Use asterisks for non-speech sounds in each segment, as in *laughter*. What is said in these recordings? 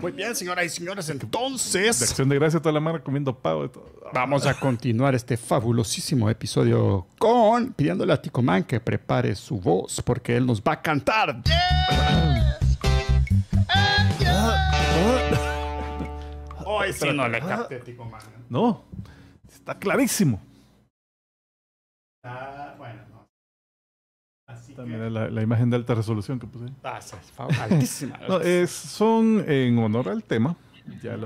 Muy bien, señoras y señores, entonces. De acción de gracias toda la mano comiendo pavo y todo. Vamos a continuar este fabulosísimo episodio con pidiéndole a Tico Man que prepare su voz porque él nos va a cantar. Hoy sí no le capté, No, está clarísimo. Ah, bueno la, imagen de alta resolución que puse. es ah, *laughs* altísima. es, son en honor al tema. Ya,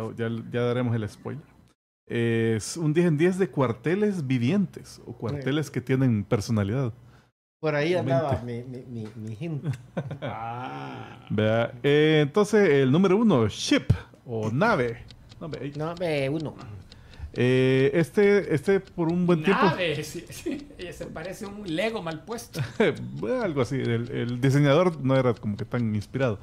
ya, daremos el spoiler. Es un 10 en 10 de cuarteles vivientes o cuarteles que tienen personalidad. Por ahí andaba mi, mi, mi, mi gente. *laughs* Ah. Eh, entonces, el número uno, ship o nave. Nave, nave uno. Eh, este, este por un buen tiempo. *laughs* Sí, Se parece a un Lego mal puesto. *laughs* algo así. El, diseñador no era como que tan inspirado.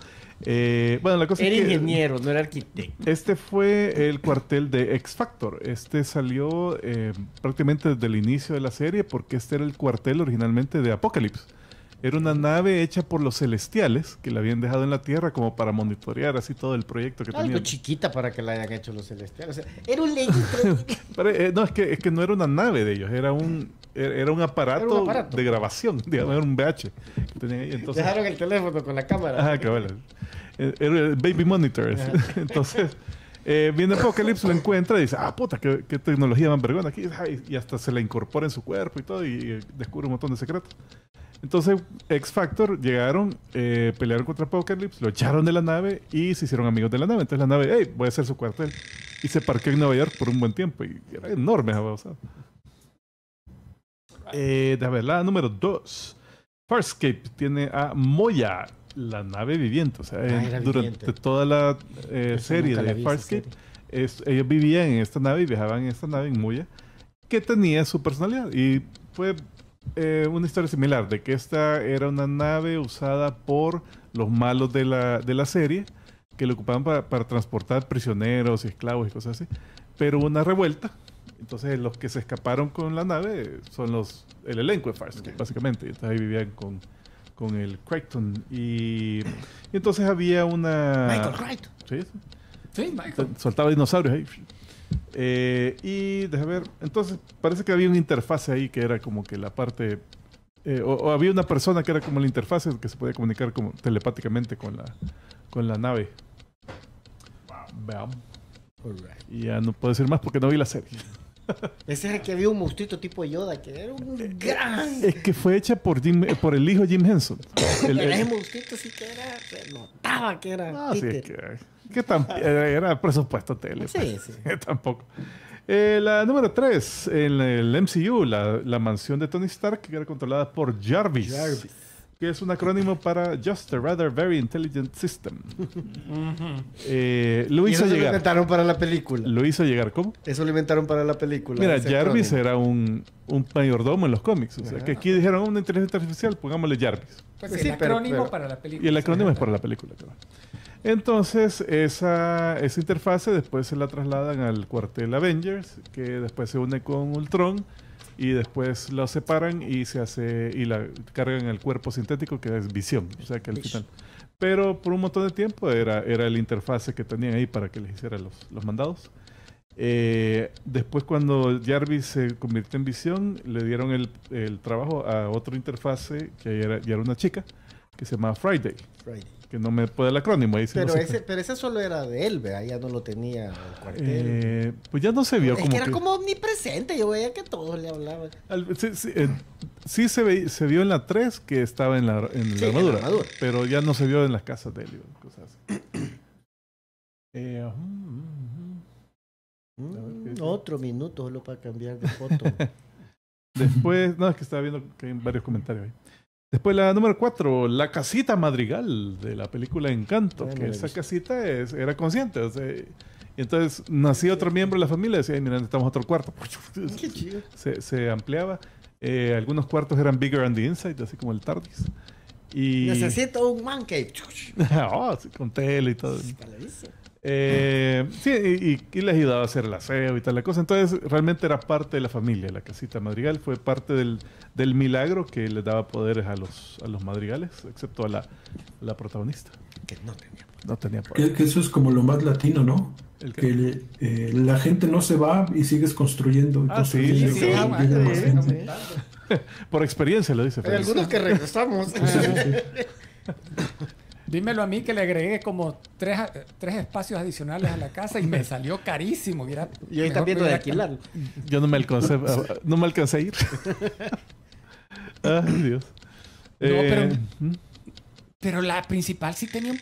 Eh, bueno, la cosa es que, ingeniero, no era arquitecto. Este fue el cuartel de X Factor. Este salió eh, prácticamente desde el inicio de la serie porque este era el cuartel originalmente de Apocalypse. Era una nave hecha por los celestiales que la habían dejado en la Tierra como para monitorear así todo el proyecto que tenía. Algo chiquita para que la hayan hecho los celestiales. era un *laughs* Pero, eh, no, es que, es que no era una nave de ellos, era un, er, era un aparato, de grabación, *laughs* digamos, era un VH. Entonces, Dejaron el teléfono con la cámara. Ah, qué eh, Era el baby monitor. *laughs* Entonces. Eh, viene Apocalypse, lo encuentra y dice, ah, puta, qué, tecnología más vergüenza. aquí. Y hasta se la incorpora en su cuerpo y todo y descubre un montón de secretos. Entonces, X Factor llegaron, eh, pelearon contra Apocalypse, lo echaron de la nave y se hicieron amigos de la nave. Entonces la nave, hey, voy a hacer su cuartel. Y se parqueó en Nueva York por un buen tiempo. Y era enorme de eh, ver, la número dos. Farscape tiene a Moya, la nave viviente. O sea, ah, durante toda la eh, serie de Farscape, ellos vivían en esta nave y viajaban en esta nave en Moya, que tenía su personalidad. Y fue eh, una historia similar, de que esta era una nave usada por los malos de la, serie, que la ocupaban para, transportar prisioneros y esclavos y cosas así, pero una revuelta. Entonces los que se escaparon con la nave son los el elenco de Farscape, básicamente. Entonces ahí vivían con, el Crichton. Y, entonces había una... Michael Crichton. Sí, sí. Soltaba dinosaurios ahí. Eh, y deja ver, entonces parece que había una interfase ahí que era como que la parte, eh, o, había una persona que era como la interfase que se podía comunicar como telepáticamente con la, con la nave. Y ya no puedo decir más porque no vi la serie. Ese es el que había un monstruito tipo Yoda, que era un gran. Es que fue hecha por, por el hijo Jim Henson. *coughs* El, sí que era. Se notaba que era. Ah, sí, que, era presupuesto tele. Sí, pues. sí. *laughs* Tampoco. Eh, la número 3, en el MCU, la, la, mansión de Tony Stark, que era controlada por Jarvis que es un acrónimo para Just a Rather Very Intelligent System. Eh, lo hizo llegar. lo inventaron para la película. Lo hizo llegar, ¿cómo? Eso lo inventaron para la película. Mira, Jarvis era un, un, mayordomo en los cómics. O sea, que aquí dijeron oh, una inteligencia artificial, pongámosle Jarvis. Pues, pues el acrónimo para la película. Y el acrónimo es para la película, Entonces, esa, esa interfase después se la trasladan al cuartel Avengers, que después se une con Ultron y después lo separan y se hace y la cargan el cuerpo sintético que es visión. O sea que Pero por un montón de tiempo era, era la interfase que tenían ahí para que les hiciera los, los mandados. Eh, después cuando Jarvis se convirtió en visión, le dieron el, el trabajo a otra interfase que era, ya era una chica que se llamaba Friday. Friday que no me puede el acrónimo. Ahí pero, ese, solo era de él, Ya no lo tenía eh, pues ya no se vio es como. Que era como omnipresente, yo veía que todos le hablaban. Eh, sí, se, ve, vio en la 3 que estaba en la, en armadura, pero ya no se vio en las casas de él. *coughs* Eh, otro minuto solo para cambiar de foto. *laughs* Después, no, es que estaba viendo que hay varios comentarios ahí. Después la número cuatro, la casita madrigal de la película Encanto, ah, que esa casita es, era consciente. entonces nacía otro miembro de la familia y decía, mira, necesitamos otro cuarto. *laughs* Qué chido. Se, se ampliaba. Eh, algunos cuartos eran bigger on the inside, así como el TARDIS. Y... Necesito un man que... *laughs* Oh, con tele y todo. eso. Eh, sí, y, y, les ayudaba a hacer el aseo y tal la cosa. Entonces, realmente era parte de la familia, la casita madrigal. Fue parte del, del milagro que les daba poderes a los, a los madrigales, excepto a la, la protagonista. Que no tenía poderes. No tenía Que, eso es como lo más latino, ¿no? ¿El que eh, la gente no se va y sigues construyendo. Ah, sí, *laughs* Por experiencia lo dice. Hay algunos que regresamos. *laughs* Dímelo a mí que le agregué como tres, eh, tres espacios adicionales a la casa y me *laughs* salió carísimo. y ahí también viendo de alquilar. Yo no me alcancé, *laughs* no me a ir. *laughs* Ay, Dios. No, pero, eh, pero la principal sí tenía un...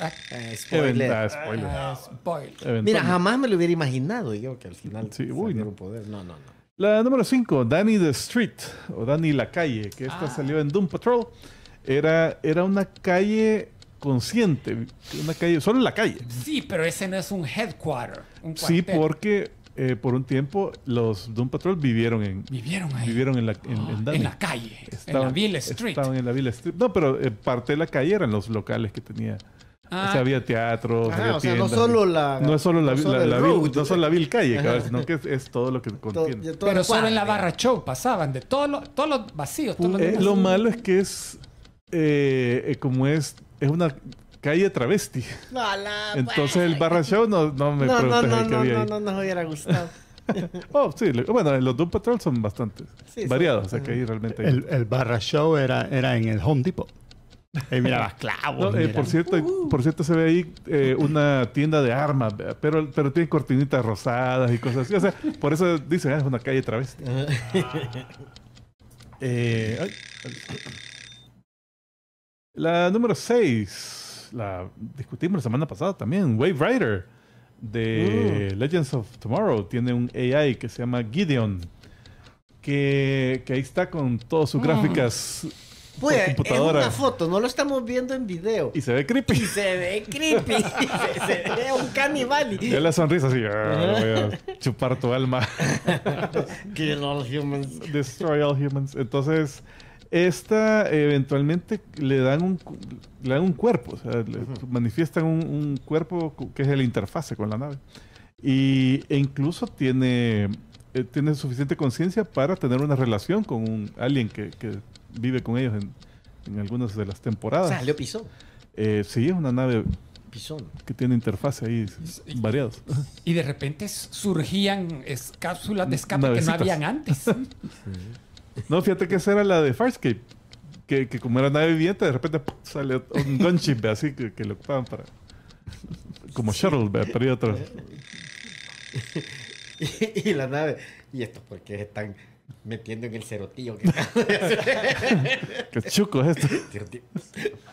Ah, ah, eh, spoiler. spoiler. Ah, spoiler. Mira, jamás me lo hubiera imaginado yo que al final sí, un poder. No, no, no. La número 5, Danny the Street o Danny la calle, que esta salió en Doom Patrol. Era, era una calle consciente. Una calle, solo en la calle. Sí, pero ese no es un headquarter. sí, porque eh, por un tiempo los Doom Patrol vivieron en vivieron ahí. vivieron en la en, ah, la calle en la Ville Street estaban en la Ville Street no pero eh, parte de la calle eran los locales que tenía o sea ah, había teatro, había o no solo la no es solo la, no es solo la Ville calle sino que es, todo lo que contiene pero solo en la barra show pasaban de todos los todos los vacíos eh, lo malo es que es como es es una calle travesti. No, la, Entonces el pues, barra eh, show no, no me no, no, no, no, no, no nos hubiera gustado. *laughs* oh, sí, bueno, los Doom Patrol son bastante variados, o sea que ahí realmente... Hay... El, barra show era, era en el Home Depot. y mirabas *laughs* clavos. Eh, por, cierto, uh. por cierto, se ve ahí eh, una tienda de armas, pero, pero tiene cortinitas rosadas y cosas así. O sea, por eso dicen, ah, es una calle travesti. Ah. *laughs* ay, ay. La número 6, la discutimos la semana pasada también, Wave Rider de mm. Legends of Tomorrow tiene un AI que se llama Gideon, que, que ahí está con todas sus mm. gráficas Pues una foto, no lo estamos viendo en video. Y se ve creepy. Y se ve creepy. se, *laughs* se, ve un caníbal... Y la sonrisa así. Ah, voy a chupar tu alma. *laughs* Kill all humans. Destroy all humans. Entonces, esta eventualmente le dan un, le dan un cuerpo, o le, manifiestan un, cuerpo que es la interfase con la nave. Y, e incluso tiene, eh, tiene suficiente conciencia para tener una relación con alguien que, vive con ellos en, algunas de las temporadas. ¿Le Pisón? Eh, sí, es una nave que tiene interfase ahí variados. Y de repente surgían cápsulas de escape que no habían antes. *laughs* sí. No, fíjate que esa era la de Farscape. Que, que como era nave viviente, de repente sale un gunship así que, lo ocupaban para. Como Shuttle, pero y otro. *laughs* y, la nave. ¿Y esto porque están metiendo en el cerotillo que *laughs* Qué chuco esto.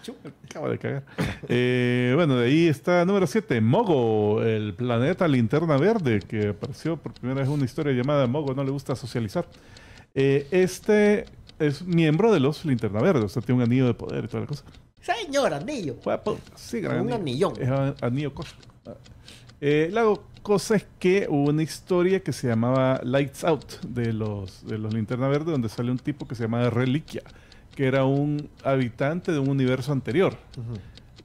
chuco. Acaba de cagar. Eh, bueno, de ahí está número 7, Mogo, el planeta linterna verde, que apareció por primera vez en una historia llamada Mogo, no le gusta socializar. Eh, este es miembro de los Linterna Verde, o sea, tiene un anillo de poder y toda la cosa. Señor, anillo. sí, gran un anillo. Es anillo cósmico. Eh, la cosa es que hubo una historia que se llamaba Lights Out de los, de los Linterna Verde, donde sale un tipo que se llama Reliquia, que era un habitante de un universo anterior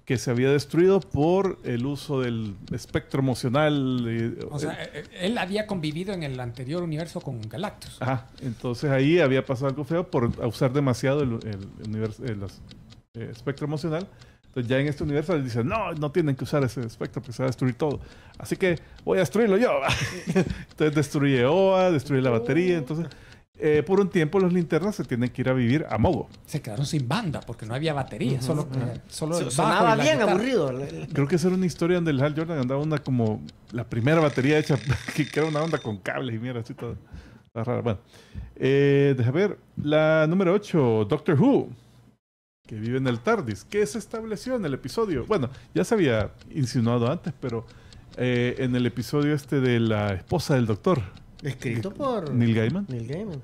que se había destruido por el uso del espectro emocional. Eh, o sea, eh, eh, él había convivido en el anterior universo con Galactus. Ajá, entonces ahí había pasado algo feo por usar demasiado el, universo, espectro emocional. Entonces ya en este universo él dice, no, no tienen que usar ese espectro porque se va a destruir todo. Así que voy a destruirlo yo. *laughs* entonces destruye OA, destruye la batería, entonces... Eh, por un tiempo los linternas se tienen que ir a vivir a Mogo. Se quedaron sin banda porque no había batería, solo, solo sonaba bien aburrido. Creo que esa era una historia donde el Hal Jordan andaba una como la primera batería hecha, *laughs* que era una onda con cables y mierda, así todo. Rara. Bueno, eh, deja ver. La número 8, Doctor Who, que vive en el TARDIS, que se estableció en el episodio. Bueno, ya se había insinuado antes, pero eh, en el episodio este de la esposa del doctor Escrito por Neil Gaiman. Neil Gaiman.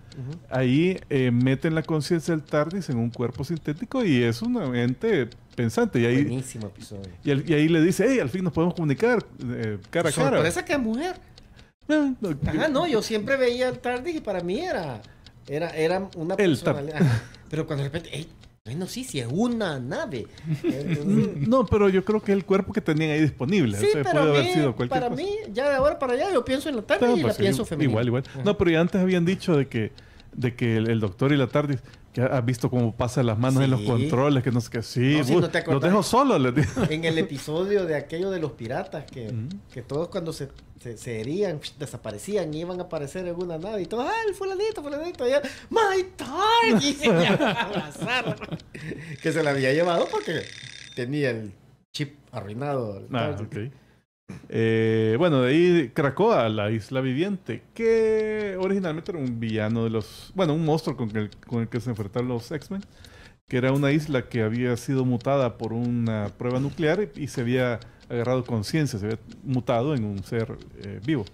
Ahí eh, meten la conciencia del TARDIS en un cuerpo sintético y es una ente pensante. Y ahí, Buenísimo episodio. Y, ahí le dice, hey, al fin nos podemos comunicar eh, cara a cara. ¿Parece que es mujer. Eh, no, no, yo siempre veía el TARDIS y para mí era, era, era una persona... Pero cuando de repente, bueno, sí, sí, es una nave. *laughs* no, pero yo creo que es el cuerpo que tenían ahí disponible. Sí, puede haber sido cualquier para mí, ya de ahora para allá, yo pienso en la tarde y la pienso femenina. Igual, igual. No, pero ya antes habían dicho de que, el, doctor y la tarde que has visto cómo pasan las manos en los controles, que no sé qué. Sí, si dejo solo. Les digo. En el episodio de aquello de los piratas, que, mm. todos cuando se, se, herían, desaparecían y iban a aparecer en una nave y todos, ¡ah, el fulanito, fulanito! Y ¡My target! Y *laughs* se abrazar. que se la había llevado porque tenía el chip arruinado. ah, ok... Eh, bueno, de ahí Cracoa, la isla viviente, que originalmente era un villano de los. Bueno, un monstruo con el, que se enfrentaron los X-Men, que era una isla que había sido mutada por una prueba nuclear y, se había agarrado conciencia, se había mutado en un ser eh, vivo.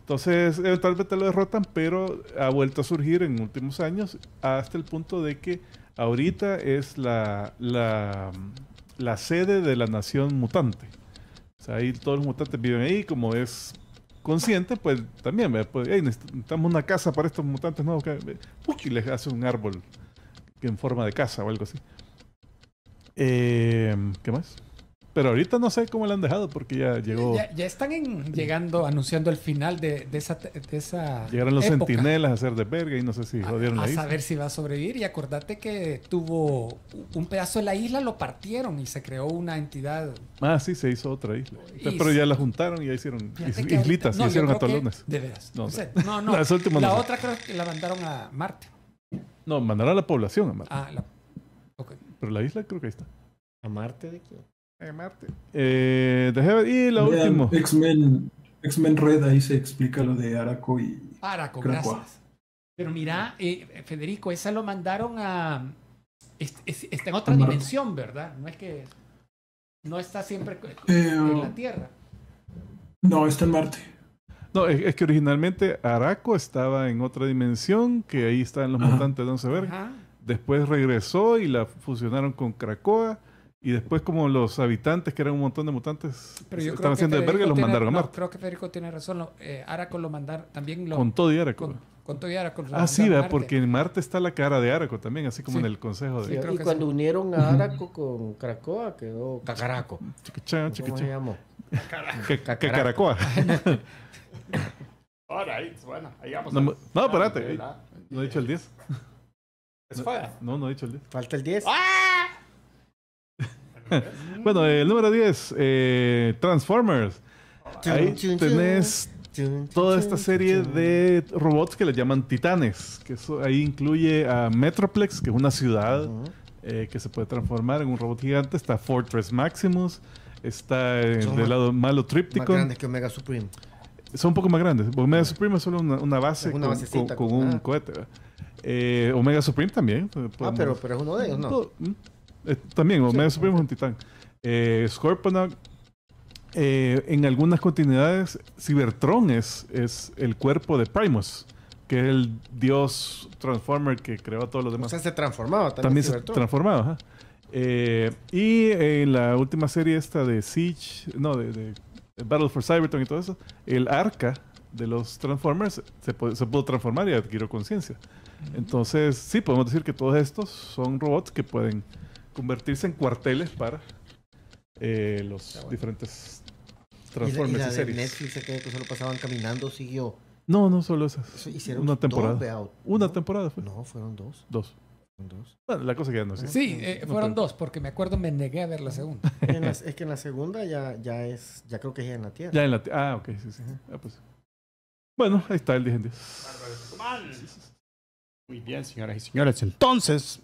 Entonces, tal eventualmente lo derrotan, pero ha vuelto a surgir en últimos años hasta el punto de que ahorita es la, la, la sede de la nación mutante. O sea, ahí todos los mutantes viven ahí, como es consciente, pues también, pues, necesitamos una casa para estos mutantes nuevos. y les hace un árbol en forma de casa o algo así. Eh, ¿Qué más? Pero ahorita no sé cómo la han dejado porque ya llegó. Ya, están llegando, anunciando el final de, de, esa, de Llegaron los sentinelas a hacer de verga y no sé si jodieron la isla. A saber si va a sobrevivir. Y acordate que tuvo un pedazo de la isla, lo partieron y se creó una entidad. Ah, sí, se hizo otra isla. pero ya la juntaron y ya hicieron islitas, hicieron atolones. De veras. No, no, no, *laughs* la, otra creo que la mandaron a Marte. No, mandaron a la población a Marte. Ah, la... Pero la isla creo que ahí está. ¿A Marte de quién? En Marte. Eh, y la X-Men X-Men Red, ahí se explica lo de Araco y. Araco, Pero mira, eh, Federico, esa lo mandaron a. está en otra dimensión, ¿verdad? No es que. No está siempre em, en la Tierra. No, está en Marte. No, es, que originalmente Araco estaba en otra dimensión, que ahí están los montantes mutantes de Once Después regresó y la fusionaron con cracoa y después, como los habitantes, que eran un montón de mutantes, estaban haciendo de haciendo y los mandaron a Marte. creo que Federico tiene razón. Araco lo eh, mandaron también. con todo y Araco. Con, todo y Araco. ah, sí, porque en Marte está la cara de Araco también, así como en el Consejo de. Sí, y cuando unieron a Araco con Caracoa, quedó Cacaraco. Chiquichán, ¿Cómo se llamó? Cacaracoa. *laughs* Ahora, bueno, ahí vamos. No, no espérate. Ah, eh, no he dicho el 10. Es fuera. No, no he dicho el 10. Falta el 10. ¡Ah! *laughs* bueno, el número 10, eh, Transformers. Ahí tenés toda esta serie de robots que le llaman titanes, que ahí incluye a Metroplex, que es una ciudad eh, que se puede transformar en un robot gigante, está Fortress Maximus, está del lado malo tríptico Más grandes que Omega Supreme. Son un poco más grandes. Omega Supreme es solo una, base con, ah. un cohete. Eh, Omega Supreme también. Ah, pero, pero es uno de ellos, ¿no? Mm, eh, también, Omega sí, Supremo un titán. Eh, eh, en algunas continuidades, Cybertron es, el cuerpo de Primus, que es el dios Transformer que creó a todos los demás. O sea, se transformaba también. También se transformaba, eh, y en la última serie esta de Siege, no, de, Battle for Cybertron y todo eso, el arca de los Transformers se, se pudo transformar y adquirió conciencia. Mm. Entonces, sí, podemos decir que todos estos son robots que pueden convertirse en cuarteles para eh, los diferentes Transformers y, y, Netflix, que solo pasaban caminando, siguió. No, no solo esas. hicieron una temporada. Una temporada fue. No, fueron dos. Dos. Dos. Bueno, la cosa que ya no ah, sé. Sí, eh, fueron dos, porque me acuerdo me negué a ver la segunda. *laughs* es que en la segunda ya, ya es, ya creo que es ya en la Tierra. Ya en la Tierra. Ah, ok, sí, sí. Ah, pues. Bueno, ahí está el Mal. Muy bien, señoras y señores. Entonces,